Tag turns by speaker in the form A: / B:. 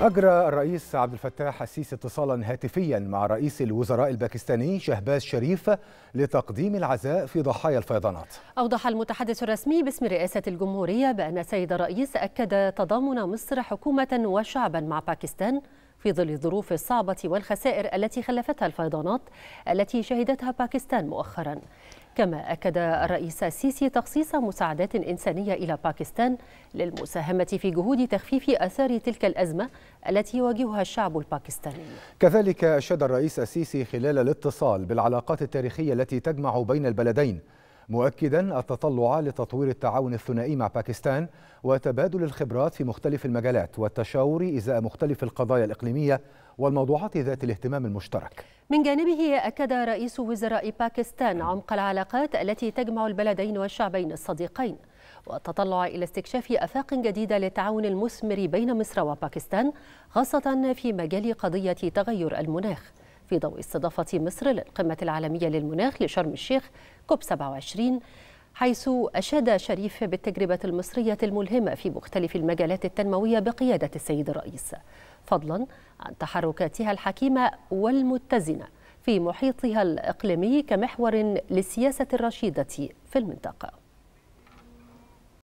A: أجرى الرئيس عبد الفتاح السيسي اتصالا هاتفيا مع رئيس الوزراء الباكستاني شهباز شريف لتقديم العزاء في ضحايا الفيضانات.
B: أوضح المتحدث الرسمي باسم رئاسة الجمهورية بأن السيد الرئيس أكد تضامن مصر حكومة وشعبا مع باكستان في ظل الظروف الصعبة والخسائر التي خلفتها الفيضانات التي شهدتها باكستان مؤخرا كما أكد الرئيس السيسي تخصيص مساعدات إنسانية إلى باكستان للمساهمة في جهود تخفيف آثار تلك الأزمة التي يواجهها الشعب الباكستاني
A: كذلك أشاد الرئيس السيسي خلال الاتصال بالعلاقات التاريخية التي تجمع بين البلدين مؤكدا التطلع لتطوير التعاون الثنائي مع باكستان وتبادل الخبرات في مختلف المجالات والتشاور ازاء مختلف القضايا الاقليميه والموضوعات ذات الاهتمام المشترك.
B: من جانبه اكد رئيس وزراء باكستان عمق العلاقات التي تجمع البلدين والشعبين الصديقين. والتطلع إلى استكشاف أفاق جديدة للتعاون المثمر بين مصر وباكستان خاصة في مجال قضية تغير المناخ في ضوء استضافة مصر للقمة العالمية للمناخ لشرم الشيخ كوب 27 حيث أشاد شريف بالتجربة المصرية الملهمة في مختلف المجالات التنموية بقيادة السيد الرئيس فضلا عن تحركاتها الحكيمة والمتزنة في محيطها الإقليمي كمحور للسياسة الرشيدة في المنطقة